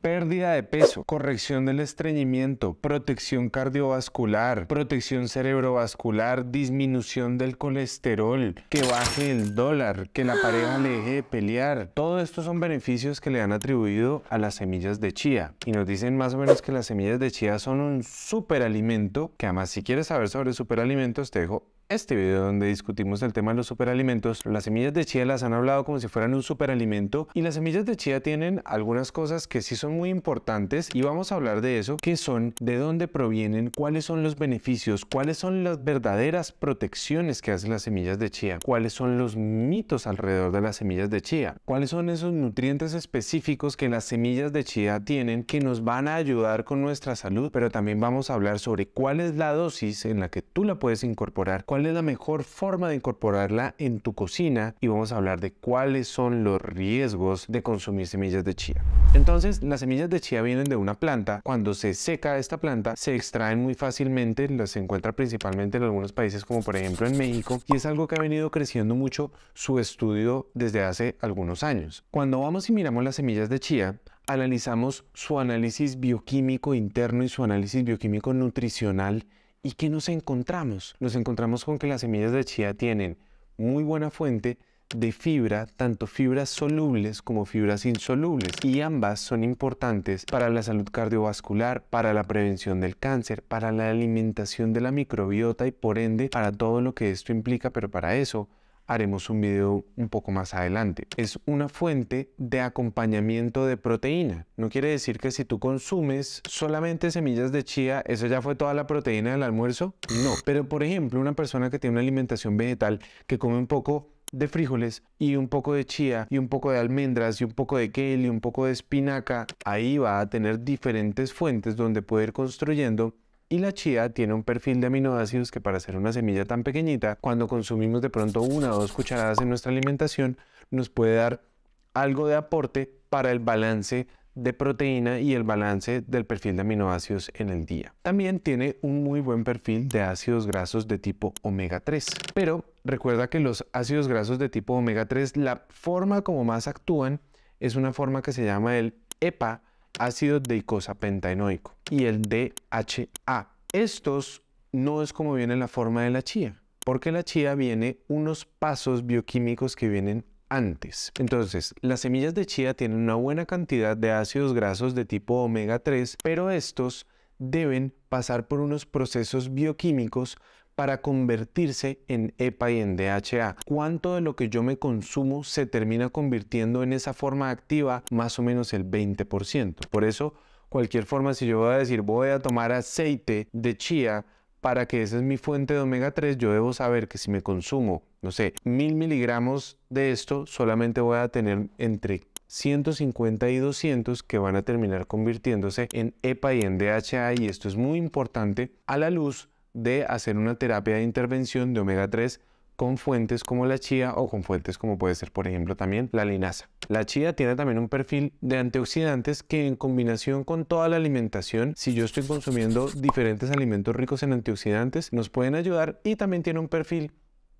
pérdida de peso, corrección del estreñimiento, protección cardiovascular, protección cerebrovascular, disminución del colesterol, que baje el dólar, que la pareja le deje de pelear. Todo esto son beneficios que le han atribuido a las semillas de chía. Y nos dicen más o menos que las semillas de chía son un superalimento, que además si quieres saber sobre superalimentos te dejo este video donde discutimos el tema de los superalimentos, las semillas de chía las han hablado como si fueran un superalimento y las semillas de chía tienen algunas cosas que sí son muy importantes y vamos a hablar de eso, que son de dónde provienen, cuáles son los beneficios, cuáles son las verdaderas protecciones que hacen las semillas de chía, cuáles son los mitos alrededor de las semillas de chía, cuáles son esos nutrientes específicos que las semillas de chía tienen que nos van a ayudar con nuestra salud, pero también vamos a hablar sobre cuál es la dosis en la que tú la puedes incorporar, cuál es la mejor forma de incorporarla en tu cocina y vamos a hablar de cuáles son los riesgos de consumir semillas de chía. Entonces, las semillas de chía vienen de una planta. Cuando se seca esta planta, se extraen muy fácilmente, las se encuentra principalmente en algunos países como por ejemplo en México y es algo que ha venido creciendo mucho su estudio desde hace algunos años. Cuando vamos y miramos las semillas de chía, analizamos su análisis bioquímico interno y su análisis bioquímico nutricional ¿Y qué nos encontramos? Nos encontramos con que las semillas de chía tienen muy buena fuente de fibra, tanto fibras solubles como fibras insolubles, y ambas son importantes para la salud cardiovascular, para la prevención del cáncer, para la alimentación de la microbiota y por ende para todo lo que esto implica, pero para eso haremos un video un poco más adelante. Es una fuente de acompañamiento de proteína. No quiere decir que si tú consumes solamente semillas de chía, eso ya fue toda la proteína del almuerzo. No. Pero por ejemplo, una persona que tiene una alimentación vegetal que come un poco de frijoles y un poco de chía y un poco de almendras y un poco de kale y un poco de espinaca, ahí va a tener diferentes fuentes donde puede ir construyendo y la chía tiene un perfil de aminoácidos que para ser una semilla tan pequeñita, cuando consumimos de pronto una o dos cucharadas en nuestra alimentación, nos puede dar algo de aporte para el balance de proteína y el balance del perfil de aminoácidos en el día. También tiene un muy buen perfil de ácidos grasos de tipo omega 3, pero recuerda que los ácidos grasos de tipo omega 3, la forma como más actúan es una forma que se llama el EPA ácido deicosapentaenoico y el DHA. Estos no es como viene la forma de la chía, porque la chía viene unos pasos bioquímicos que vienen antes. Entonces, las semillas de chía tienen una buena cantidad de ácidos grasos de tipo omega 3, pero estos deben pasar por unos procesos bioquímicos para convertirse en EPA y en DHA. ¿Cuánto de lo que yo me consumo se termina convirtiendo en esa forma activa? Más o menos el 20%. Por eso, cualquier forma, si yo voy a decir voy a tomar aceite de chía, para que esa es mi fuente de omega 3, yo debo saber que si me consumo, no sé, mil miligramos de esto, solamente voy a tener entre 150 y 200 que van a terminar convirtiéndose en EPA y en DHA y esto es muy importante a la luz de hacer una terapia de intervención de omega 3 con fuentes como la chía o con fuentes como puede ser, por ejemplo, también la linaza. La chía tiene también un perfil de antioxidantes que en combinación con toda la alimentación, si yo estoy consumiendo diferentes alimentos ricos en antioxidantes, nos pueden ayudar y también tiene un perfil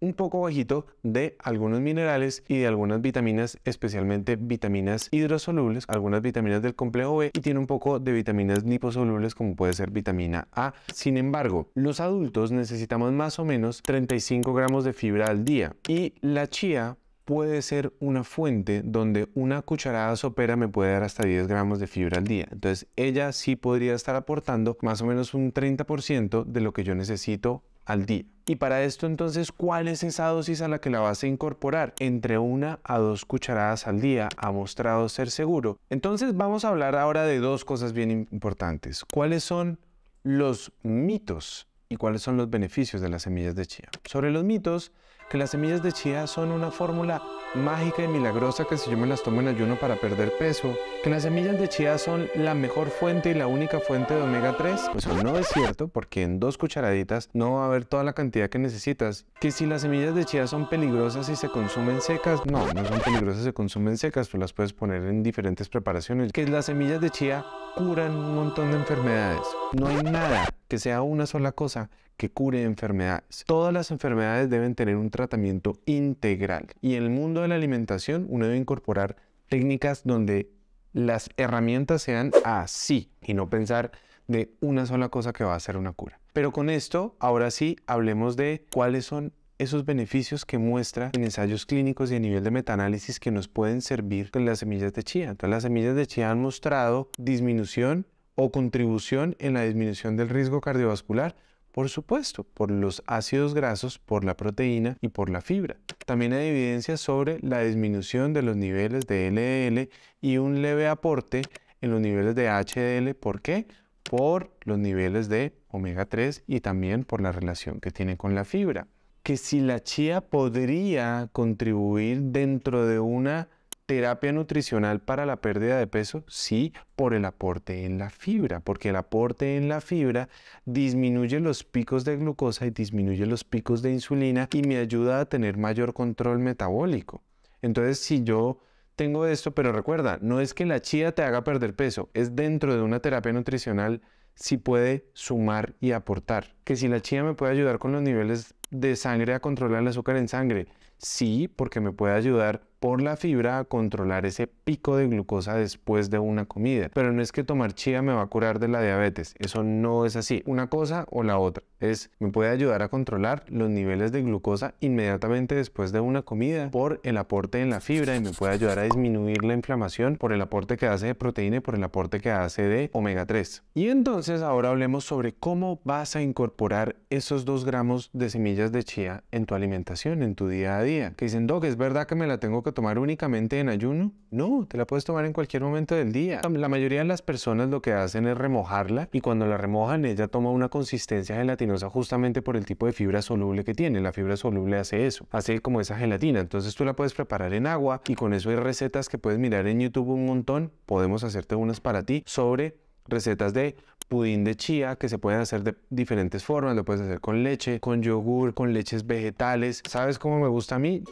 un poco bajito de algunos minerales y de algunas vitaminas, especialmente vitaminas hidrosolubles, algunas vitaminas del complejo B y tiene un poco de vitaminas liposolubles como puede ser vitamina A. Sin embargo, los adultos necesitamos más o menos 35 gramos de fibra al día y la chía puede ser una fuente donde una cucharada sopera me puede dar hasta 10 gramos de fibra al día. Entonces ella sí podría estar aportando más o menos un 30% de lo que yo necesito al día. Y para esto entonces, ¿cuál es esa dosis a la que la vas a incorporar? Entre una a dos cucharadas al día ha mostrado ser seguro. Entonces vamos a hablar ahora de dos cosas bien importantes. ¿Cuáles son los mitos y cuáles son los beneficios de las semillas de chía? Sobre los mitos, que las semillas de chía son una fórmula mágica y milagrosa que si yo me las tomo en ayuno para perder peso, que las semillas de chía son la mejor fuente y la única fuente de omega 3, pues no es cierto porque en dos cucharaditas no va a haber toda la cantidad que necesitas. Que si las semillas de chía son peligrosas y se consumen secas, no, no son peligrosas, se consumen secas, tú las puedes poner en diferentes preparaciones. Que las semillas de chía curan un montón de enfermedades. No hay nada que sea una sola cosa que cure enfermedades. Todas las enfermedades deben tener un tratamiento integral y en el mundo de la alimentación uno debe incorporar técnicas donde las herramientas sean así y no pensar de una sola cosa que va a ser una cura. Pero con esto, ahora sí, hablemos de cuáles son esos beneficios que muestra en ensayos clínicos y a nivel de metaanálisis que nos pueden servir con las semillas de chía. Entonces, las semillas de chía han mostrado disminución o contribución en la disminución del riesgo cardiovascular por supuesto, por los ácidos grasos, por la proteína y por la fibra. También hay evidencia sobre la disminución de los niveles de LDL y un leve aporte en los niveles de HDL. ¿Por qué? Por los niveles de omega 3 y también por la relación que tiene con la fibra. Que si la chía podría contribuir dentro de una terapia nutricional para la pérdida de peso? Sí, por el aporte en la fibra, porque el aporte en la fibra disminuye los picos de glucosa y disminuye los picos de insulina y me ayuda a tener mayor control metabólico. Entonces, si yo tengo esto, pero recuerda, no es que la chía te haga perder peso, es dentro de una terapia nutricional si puede sumar y aportar. Que si la chía me puede ayudar con los niveles de sangre a controlar el azúcar en sangre, Sí, porque me puede ayudar por la fibra a controlar ese pico de glucosa después de una comida. Pero no es que tomar chía me va a curar de la diabetes, eso no es así. Una cosa o la otra es me puede ayudar a controlar los niveles de glucosa inmediatamente después de una comida por el aporte en la fibra y me puede ayudar a disminuir la inflamación por el aporte que hace de proteína y por el aporte que hace de omega 3. Y entonces ahora hablemos sobre cómo vas a incorporar esos 2 gramos de semillas de chía en tu alimentación, en tu día a día día, que dicen, Doc, ¿es verdad que me la tengo que tomar únicamente en ayuno? No, te la puedes tomar en cualquier momento del día. La mayoría de las personas lo que hacen es remojarla y cuando la remojan ella toma una consistencia gelatinosa justamente por el tipo de fibra soluble que tiene. La fibra soluble hace eso, hace como esa gelatina. Entonces tú la puedes preparar en agua y con eso hay recetas que puedes mirar en YouTube un montón. Podemos hacerte unas para ti sobre recetas de pudín de chía que se pueden hacer de diferentes formas, lo puedes hacer con leche, con yogur, con leches vegetales. ¿Sabes cómo me gusta a mí?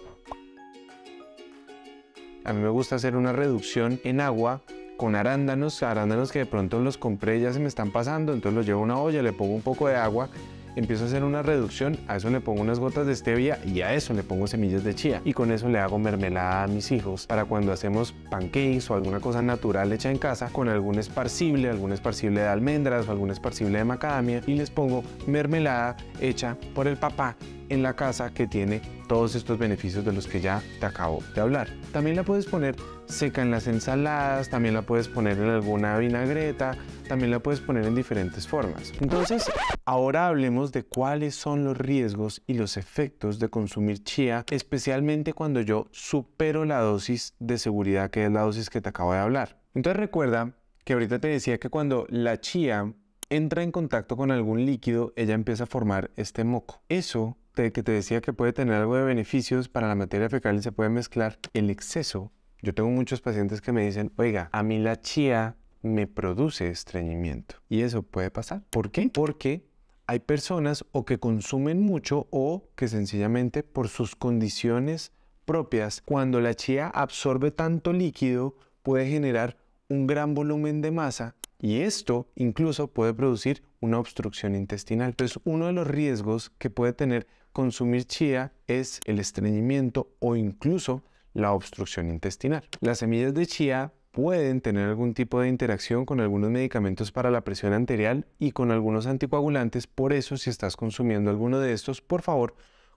A mí me gusta hacer una reducción en agua con arándanos, arándanos que de pronto los compré ya se me están pasando, entonces los llevo a una olla, le pongo un poco de agua empiezo a hacer una reducción, a eso le pongo unas gotas de stevia y a eso le pongo semillas de chía. Y con eso le hago mermelada a mis hijos para cuando hacemos pancakes o alguna cosa natural hecha en casa con algún esparcible, algún esparcible de almendras o algún esparcible de macadamia y les pongo mermelada hecha por el papá en la casa que tiene todos estos beneficios de los que ya te acabo de hablar. También la puedes poner seca en las ensaladas, también la puedes poner en alguna vinagreta, también la puedes poner en diferentes formas. Entonces, ahora hablemos de cuáles son los riesgos y los efectos de consumir chía, especialmente cuando yo supero la dosis de seguridad que es la dosis que te acabo de hablar. Entonces recuerda que ahorita te decía que cuando la chía entra en contacto con algún líquido, ella empieza a formar este moco. Eso que te decía que puede tener algo de beneficios para la materia fecal y se puede mezclar el exceso. Yo tengo muchos pacientes que me dicen, oiga, a mí la chía me produce estreñimiento. Y eso puede pasar. ¿Por qué? Porque hay personas o que consumen mucho o que sencillamente por sus condiciones propias, cuando la chía absorbe tanto líquido, puede generar un gran volumen de masa y esto incluso puede producir una obstrucción intestinal. Entonces, uno de los riesgos que puede tener consumir chía es el estreñimiento o incluso la obstrucción intestinal. Las semillas de chía pueden tener algún tipo de interacción con algunos medicamentos para la presión arterial y con algunos anticoagulantes, por eso si estás consumiendo alguno de estos, por favor,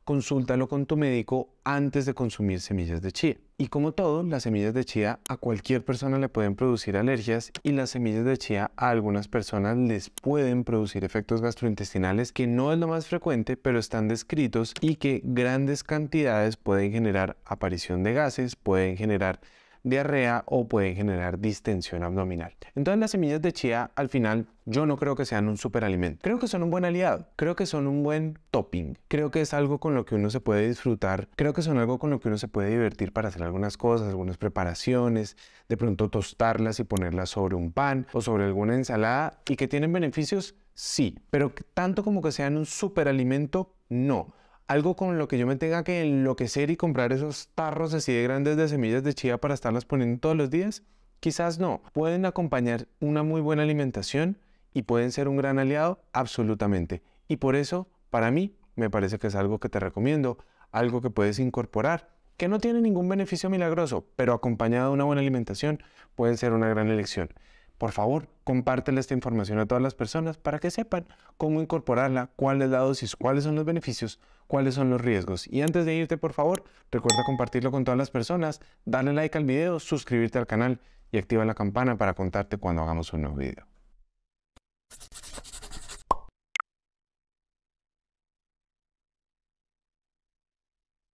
consúltalo con tu médico antes de consumir semillas de chía. Y como todo, las semillas de chía a cualquier persona le pueden producir alergias y las semillas de chía a algunas personas les pueden producir efectos gastrointestinales que no es lo más frecuente, pero están descritos y que grandes cantidades pueden generar aparición de gases, pueden generar diarrea o pueden generar distensión abdominal. Entonces las semillas de chía al final yo no creo que sean un superalimento. Creo que son un buen aliado, creo que son un buen topping, creo que es algo con lo que uno se puede disfrutar, creo que son algo con lo que uno se puede divertir para hacer algunas cosas, algunas preparaciones, de pronto tostarlas y ponerlas sobre un pan o sobre alguna ensalada y que tienen beneficios, sí, pero tanto como que sean un superalimento, no algo con lo que yo me tenga que enloquecer y comprar esos tarros así de grandes de semillas de chía para estarlas poniendo todos los días? Quizás no. Pueden acompañar una muy buena alimentación y pueden ser un gran aliado, absolutamente. Y por eso, para mí, me parece que es algo que te recomiendo, algo que puedes incorporar, que no tiene ningún beneficio milagroso, pero acompañado de una buena alimentación pueden ser una gran elección por favor, compártele esta información a todas las personas para que sepan cómo incorporarla, cuál es la dosis, cuáles son los beneficios, cuáles son los riesgos. Y antes de irte, por favor, recuerda compartirlo con todas las personas, darle like al video, suscribirte al canal y activa la campana para contarte cuando hagamos un nuevo video.